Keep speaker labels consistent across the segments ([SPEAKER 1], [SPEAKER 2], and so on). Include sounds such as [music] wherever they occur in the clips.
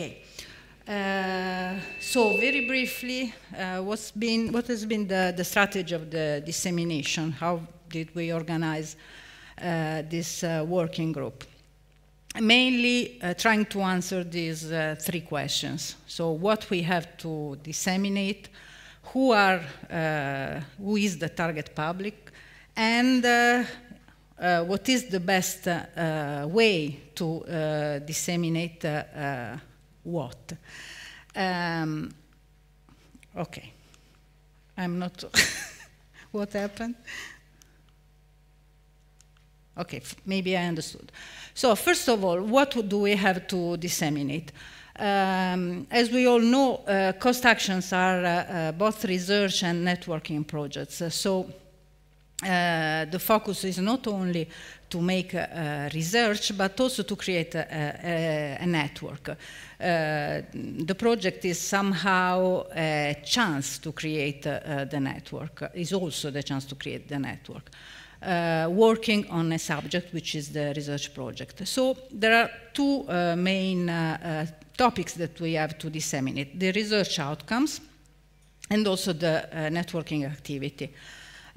[SPEAKER 1] Okay. Uh, so very briefly, uh, what's been, what has been the, the strategy of the dissemination? How did we organize uh, this uh, working group? Mainly uh, trying to answer these uh, three questions. So what we have to disseminate, who, are, who is the target public, and what is the best way to disseminate what. Um, okay. I'm not. [laughs] what happened? Okay, maybe I understood. So, first of all, what do we have to disseminate? Um, as we all know, uh, cost actions are uh, uh, both research and networking projects. Uh, so, uh, the focus is not only to make uh, research, but also to create a, a, a network. Uh, the project is somehow a chance to create uh, the network, is also the chance to create the network. Uh, working on a subject which is the research project. So there are two uh, main topics that we have to disseminate, the research outcomes and also the networking activity.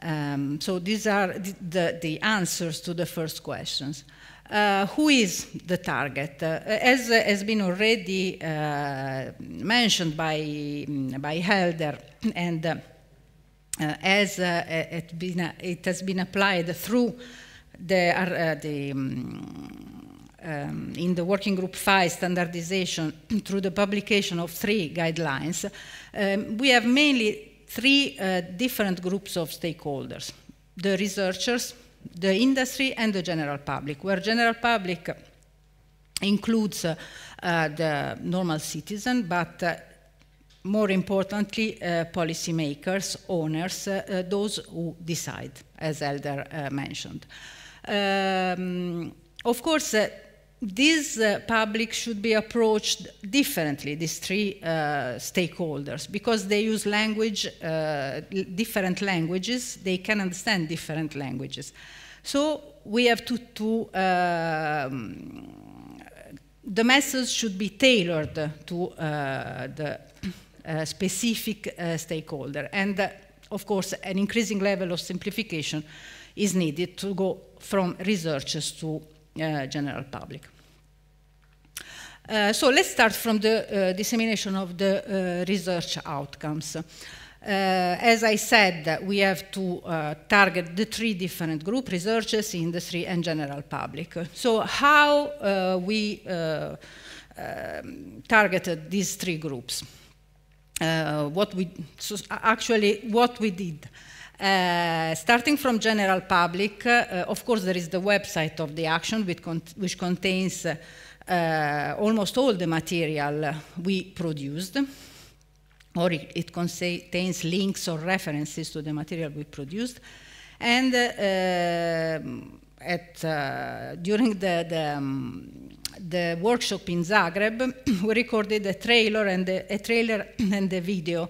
[SPEAKER 1] Um, so these are the, the, answers to the first questions. Uh, who is the target? Uh, as uh, has been already uh, mentioned by, mm, by Helder, and uh, uh, as it, been, it, has been applied through the, the mm, um, in the working group 5 standardization through the publication of three guidelines, um, we have mainly three uh, different groups of stakeholders, the researchers, the industry, and the general public, where general public includes uh, uh, the normal citizen, but uh, more importantly, uh, policymakers, owners, uh, those who decide, as Elder mentioned. Um, of course, this uh, public should be approached differently, these three uh, stakeholders, because they use language, uh, different languages, they can understand different languages. So we have to, to um, the message should be tailored to uh, the uh, specific uh, stakeholder. And of course, an increasing level of simplification is needed to go from researchers to general public. Uh, so let's start from the uh, dissemination of the uh, research outcomes. Uh, as I said, we have to uh, target the three different group, researchers, industry, and general public. So how uh, we um, targeted these three groups? what we, so actually, what we did. starting from general public, of course, there is the website of the action which, cont which contains uh, almost all the material we produced, or it, it contains links or references to the material we produced. And uh, uh at, uh, during the, the, um, the, workshop in Zagreb, [clears throat] we recorded a trailer and a trailer [clears throat] and the video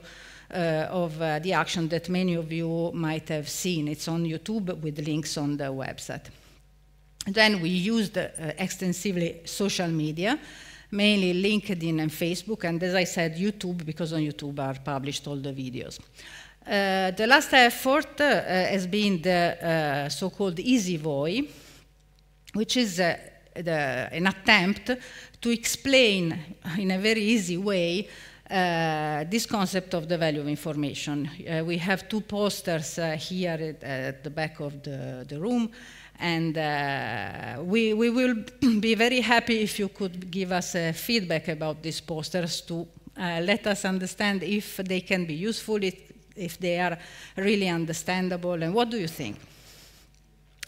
[SPEAKER 1] uh, of uh, the action that many of you might have seen. It's on YouTube with links on the website. Then we used uh, extensively social media, mainly LinkedIn and Facebook, and as I said, YouTube, because on YouTube are published all the videos. Uh, the last effort uh, has been the uh, so-called EasyVoy, which is uh, the, an attempt to explain in a very easy way uh, this concept of the value of information. Uh, we have two posters uh, here at, at, the back of the, the room, and uh, we, we will [clears throat] be very happy if you could give us uh, feedback about these posters to uh, let us understand if they can be useful, if they are really understandable, and what do you think?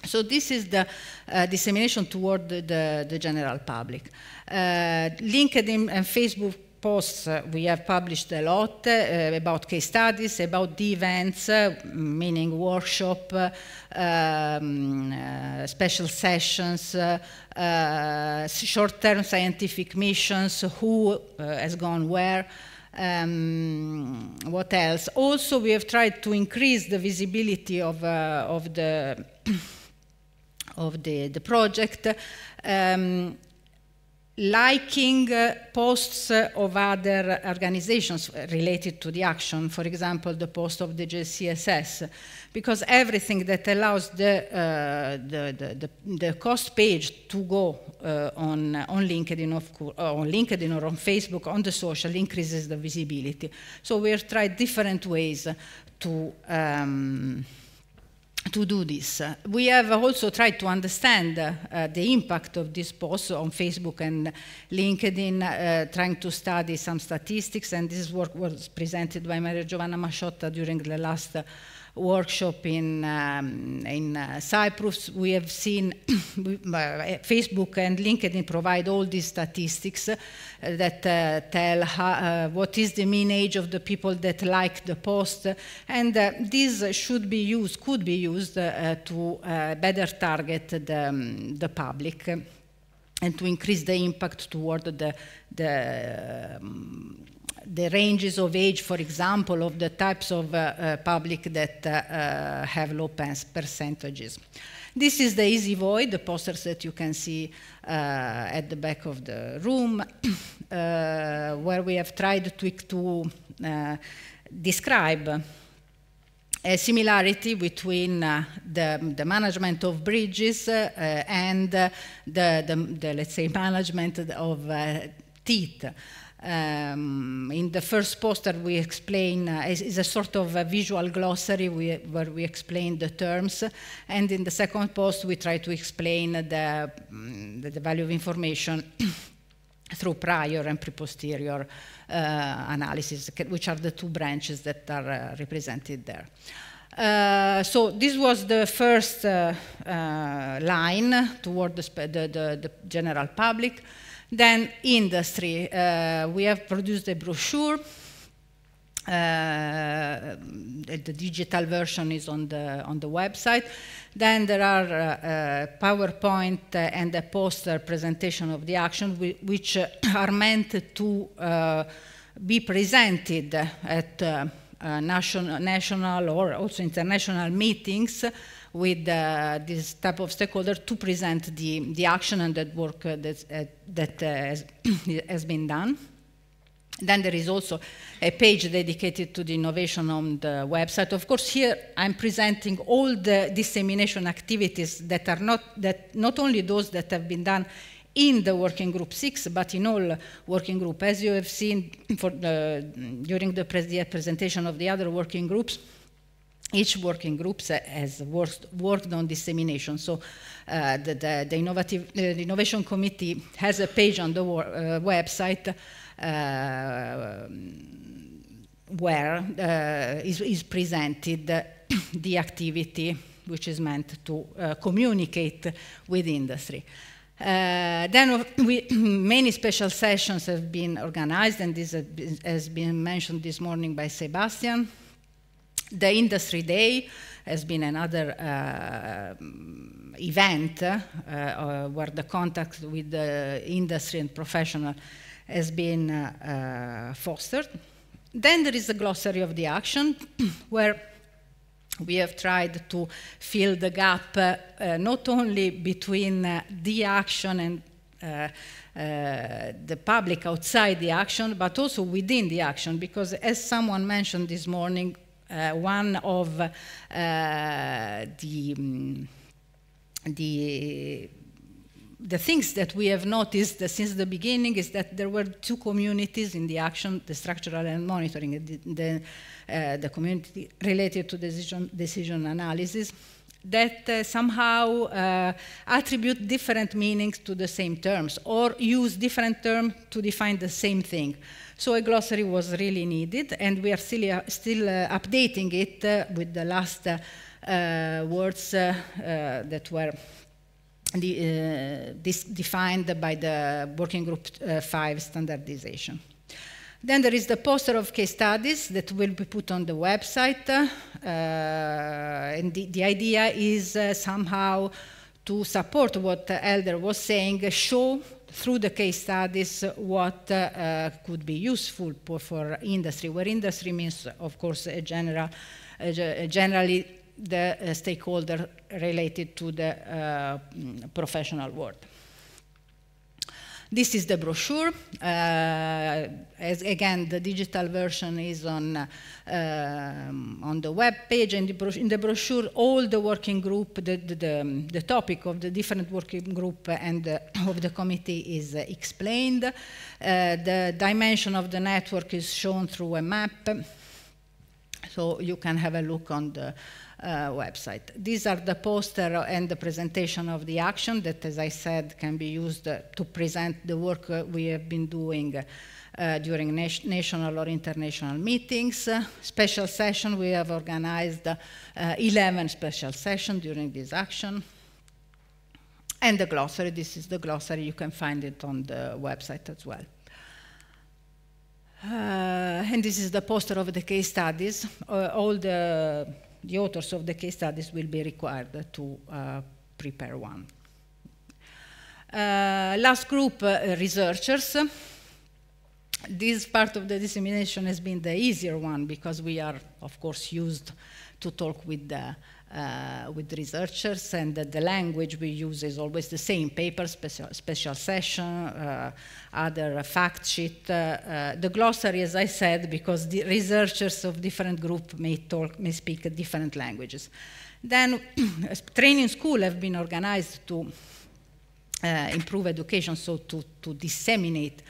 [SPEAKER 1] So this is the uh, dissemination toward the, the, the, general public. Uh, LinkedIn and Facebook posts we have published a lot uh, about case studies, about the events, meaning workshop, uh, um, uh, special sessions, short-term scientific missions, who has gone where, um, what else? Also, we have tried to increase the visibility of, uh, of the [coughs] of the, the project. Um, liking uh, posts uh, of other organizations related to the action, for example, the post of the JCSS, because everything that allows the, uh, the, the, the, the, cost page to go uh, on, on, LinkedIn, of uh, on LinkedIn or on Facebook, on the social, increases the visibility. So we've tried different ways to um, to do this. We have also tried to understand uh, the impact of this post on Facebook and LinkedIn, uh, trying to study some statistics, and this work was presented by Maria Giovanna Masciotta during the last workshop in, um, in uh, Cyprus. We have seen [coughs] uh, Facebook and LinkedIn provide all these statistics uh, that uh, tell how, uh, what is the mean age of the people that like the post. And uh, these should be used, could be used to better target the, um, the public and to increase the impact toward the, the um, the ranges of age, for example, of the types of uh, uh, public that uh, have low percentages. This is the easy void, the posters that you can see uh, at the back of the room, [clears throat] uh, where we have tried to, to uh, describe a similarity between the, the, management of bridges and the, the, the, let's say, management of teeth. Um, in the first poster, we explain uh, is, a sort of a visual glossary we, where we explain the terms, and in the second post, we try to explain the, mm, the, the value of information [coughs] through prior and pre-posterior uh, analysis, which are the two branches that are uh, represented there. Uh, so this was the first uh, uh, line toward the, the, the, the general public. Then industry, uh, we have produced a brochure. Uh, the digital version is on the on the website. Then there are uh, uh PowerPoint uh, and a poster presentation of the action, which uh, are meant to be presented at national, national or also international meetings with uh, this type of stakeholder to present the, the action and uh, uh, that work that, that has, [coughs] has been done. Then there is also a page dedicated to the innovation on the website. Of course, here I'm presenting all the dissemination activities that are not that not only those that have been done in the working group six, but in all working groups. As you have seen for the, during the, pre the presentation of the other working groups, each working group has worked, on dissemination. So uh, the, the, the, innovative, uh, the innovation committee has a page on the uh, website uh, where uh, is, is presented [coughs] the activity which is meant to uh, communicate with industry. Uh, then we, [coughs] many special sessions have been organized, and this has been mentioned this morning by Sebastian. The Industry Day has been another uh, event uh, uh, where the contact with the industry and professional has been uh, uh, fostered. Then there is the glossary of the action, [clears throat] where we have tried to fill the gap uh, not only between uh, the action and uh, the public outside the action, but also within the action, because as someone mentioned this morning, uh, one of uh, the, mm, the the things that we have noticed since the beginning is that there were two communities in the action, the structural and monitoring, the, the, uh, the community related to decision, decision analysis, that uh, somehow uh, attribute different meanings to the same terms or use different terms to define the same thing. So a glossary was really needed, and we are still, uh, still uh, updating it uh, with the last uh, words that were de defined by the Working Group 5 standardization. Then there is the poster of case studies that will be put on the website. Uh, and the, the, idea is uh, somehow to support what Elder was saying, show through the case studies what uh, uh, could be useful for, for, industry, where industry means, of course, general, generally the uh, stakeholder related to the uh, mm, professional world. This is the brochure. Uh, as again, the digital version is on, uh, on the web page, in the brochure, all the working group, the, the, the topic of the different working group and [coughs] of the committee is uh, explained. the dimension of the network is shown through a map. So you can have a look on the uh, website. These are the poster and the presentation of the action that, as I said, can be used uh, to present the work uh, we have been doing uh, during national or international meetings. special session, we have organized uh, 11 special sessions during this action. And the glossary, this is the glossary, you can find it on the website as well. Uh, and this is the poster of the case studies. Uh, all the, the, authors of the case studies will be required to uh, prepare one. last group, researchers this part of the dissemination has been the easier one because we are, of course, used to talk with the uh, with researchers and that the language we use is always the same, paper, special, special session, uh, other fact sheet. Uh, uh, the glossary, as I said, because the researchers of different group may, talk, may speak different languages. Then [clears throat] training school have been organized to uh, improve education, so to, to disseminate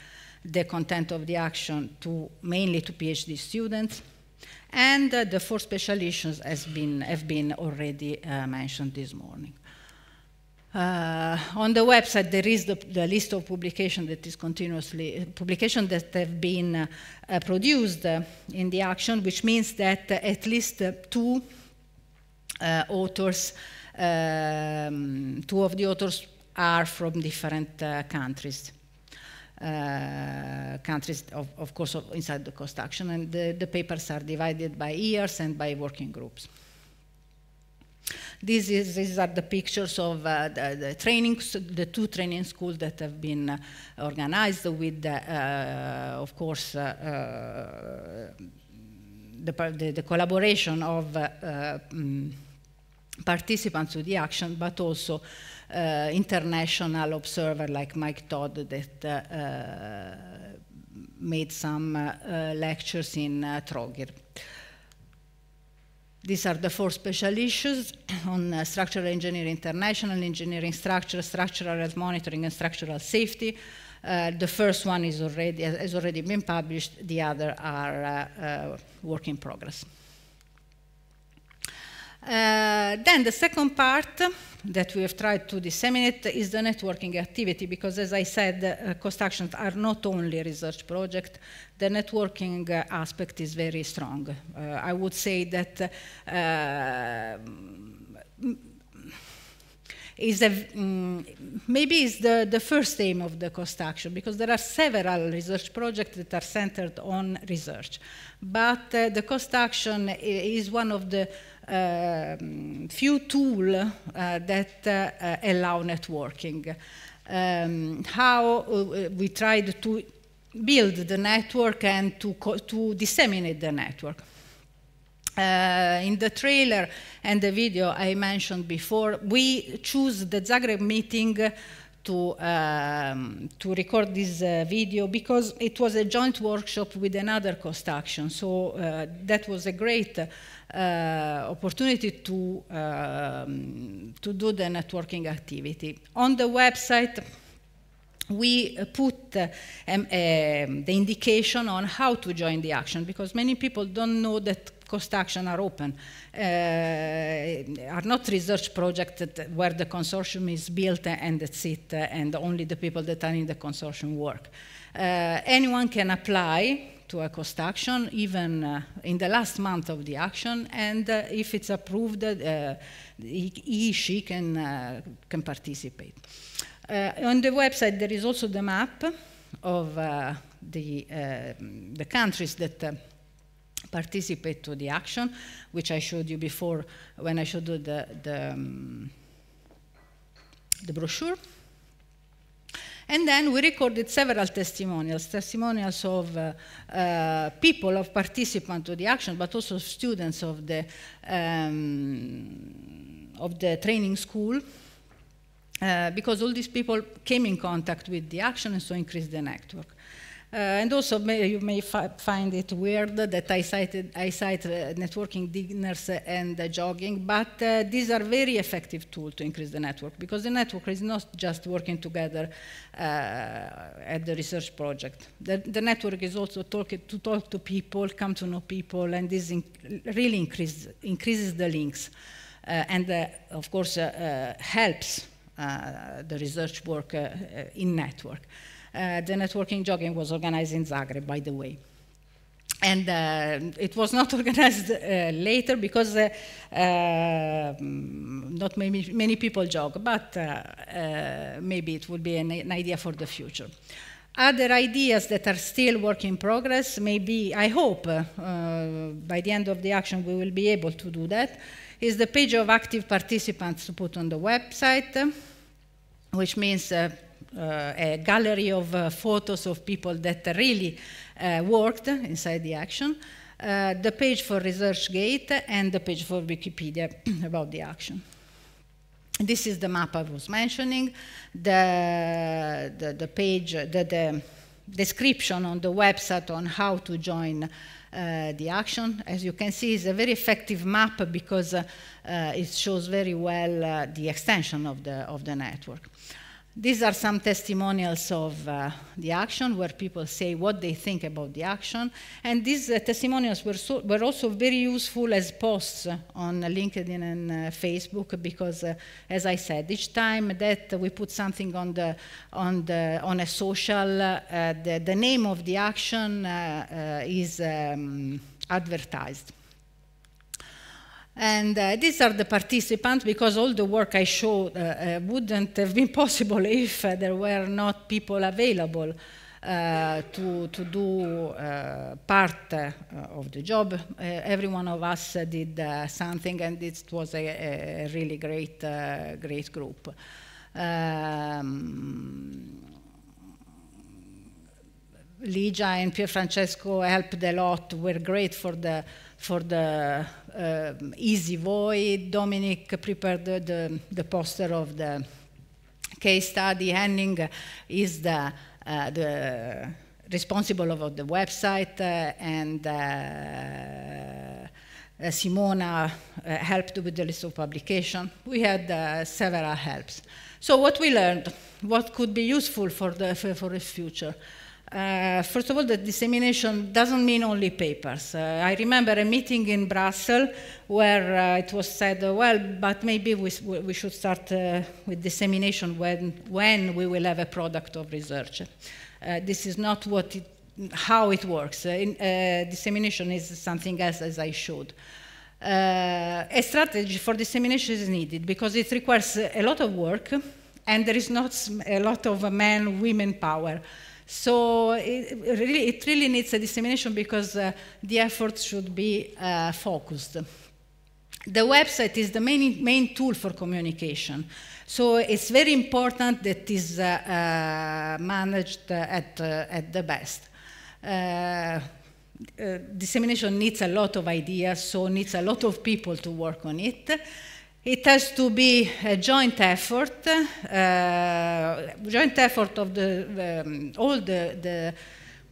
[SPEAKER 1] the content of the action to mainly to PhD students. And uh, the four special issues has been, have been already uh, mentioned this morning. Uh, on the website, there is the, the list of publications that is continuously, uh, that have been uh, uh produced uh, in the action, which means that uh, at least two authors, um, two of the authors are from different countries uh, countries, of, of course, of inside the cost action. And the, the, papers are divided by years and by working groups. Is, these are the pictures of uh, the, the, trainings, the two training schools that have been uh, organized with, uh, uh, of course, uh, the, the, collaboration of um, participants with the action, but also uh, international observer like Mike Todd that uh, uh, made some lectures in uh, Trogir. These are the four special issues [clears throat] on uh, structural engineering, international engineering structure, structural health monitoring, and structural safety. Uh, the first one is already, has already been published, the other are uh, work in progress. Uh, then the second part that we have tried to disseminate is the networking activity, because as I said, uh, cost actions are not only research project. The networking uh, aspect is very strong. Uh, I would say that a, uh, um, mm, mm, maybe is the, the first aim of the cost action because there are several research projects that are centered on research. But uh, the cost action is one of the um, few tools uh, that uh, allow networking. Um, how uh, we tried to build the network and to, to disseminate the network. Uh, in the trailer and the video I mentioned before, we choose the Zagreb meeting to, um, to record this uh, video because it was a joint workshop with another cost action. So uh, that was a great uh, opportunity to, um, to do the networking activity. On the website, we put uh, um, um, the indication on how to join the action because many people don't know that construction are open, uh, are not research projects where the consortium is built and that's it, and only the people that are in the consortium work. Uh, anyone can apply to a cost action, even uh, in the last month of the action, and uh, if it's approved, uh, he, she can, uh, can participate. Uh, on the website, there is also the map of the, the countries that participate to the action, which I showed you before when I showed you the, the, um, the brochure. And then we recorded several testimonials, testimonials of uh, uh, people, of participants to the action, but also students of the, um, of the training school, uh, because all these people came in contact with the action and so increased the network. Uh, and also may, you may fi find it weird that I cited I cite uh, networking dinners and jogging, but uh, these are very effective tools to increase the network because the network is not just working together at the research project. The, the network is also talk to talk to people, come to know people, and this really increase, increases the links. Uh, and uh, of course uh, helps the research work in network. Uh, the networking jogging was organized in Zagreb, by the way and uh, it was not [laughs] organized uh, later because uh, um, not many, many people jog, but uh, uh, maybe it would be an, an, idea for the future. Other ideas that are still work in progress, maybe, I hope, by the end of the action we will be able to do that, is the page of active participants to put on the website, which means uh, a gallery of uh, photos of people that really uh, worked inside the action, the page for ResearchGate, and the page for Wikipedia [clears throat] about the action. This is the map I was mentioning, the, the, the page, the, the description on the website on how to join uh, the action. As you can see, it's a very effective map because uh, uh, it shows very well the extension of the, of the network. These are some testimonials of uh, the action where people say what they think about the action. And these uh, testimonials were, so, were also very useful as posts on LinkedIn and uh, Facebook because, uh, as I said, each time that we put something on, the, on, the, on a social, uh, the, the name of the action uh, is um, advertised. And uh, these are the participants because all the work I showed uh, uh, wouldn't have been [laughs] possible if uh, there were not people available uh, to, to do uh, part of the job. every one of us did something and it was a, a really great, great group. Um, Ligia and Pierfrancesco helped a lot. We're great for the, for the um, easy void. Dominic prepared the, the, the poster of the case study. Henning is the, uh, the responsible of the website uh, and uh, Simona helped with the list of publication. We had several helps. So what we learned, what could be useful for the, for the future? Uh, first of all, the dissemination doesn't mean only papers. Uh, I remember a meeting in Brussels where uh, it was said, uh, well, but maybe we, we should start uh, with dissemination when, when we will have a product of research. Uh, this is not what it, how it works. In, dissemination is something else, as I showed. a strategy for dissemination is needed because it requires a lot of work and there is not a lot of men, women power. So it really, it really needs a dissemination because uh, the effort should be uh, focused. The website is the main, main tool for communication. So it's very important that it is uh, uh managed uh, at, uh, at the best. dissemination needs a lot of ideas, so needs a lot of people to work on it. It has to be a joint effort, uh, joint effort of the, um, all the, the,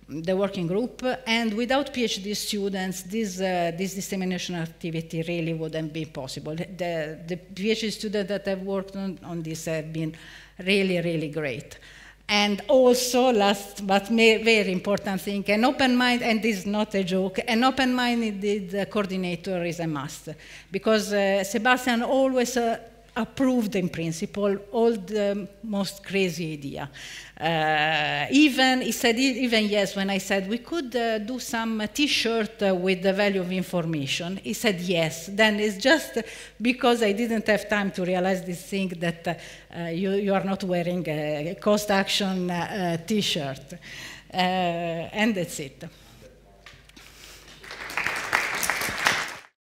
[SPEAKER 1] the, working group, and without PhD students, this, uh, this dissemination activity really wouldn't be possible. The, the PhD students that have worked on, on this have been really, really great. And also, last but very important thing, an open mind, and this is not a joke, an open minded coordinator is a must. Because uh, Sebastian always uh, approved in principle all the most crazy idea. Uh, even he said even yes when I said we could uh, do some T-shirt uh, with the value of information. He said yes. Then it's just because I didn't have time to realize this thing that uh, you, you are not wearing a cost action uh, T-shirt, uh, and that's it.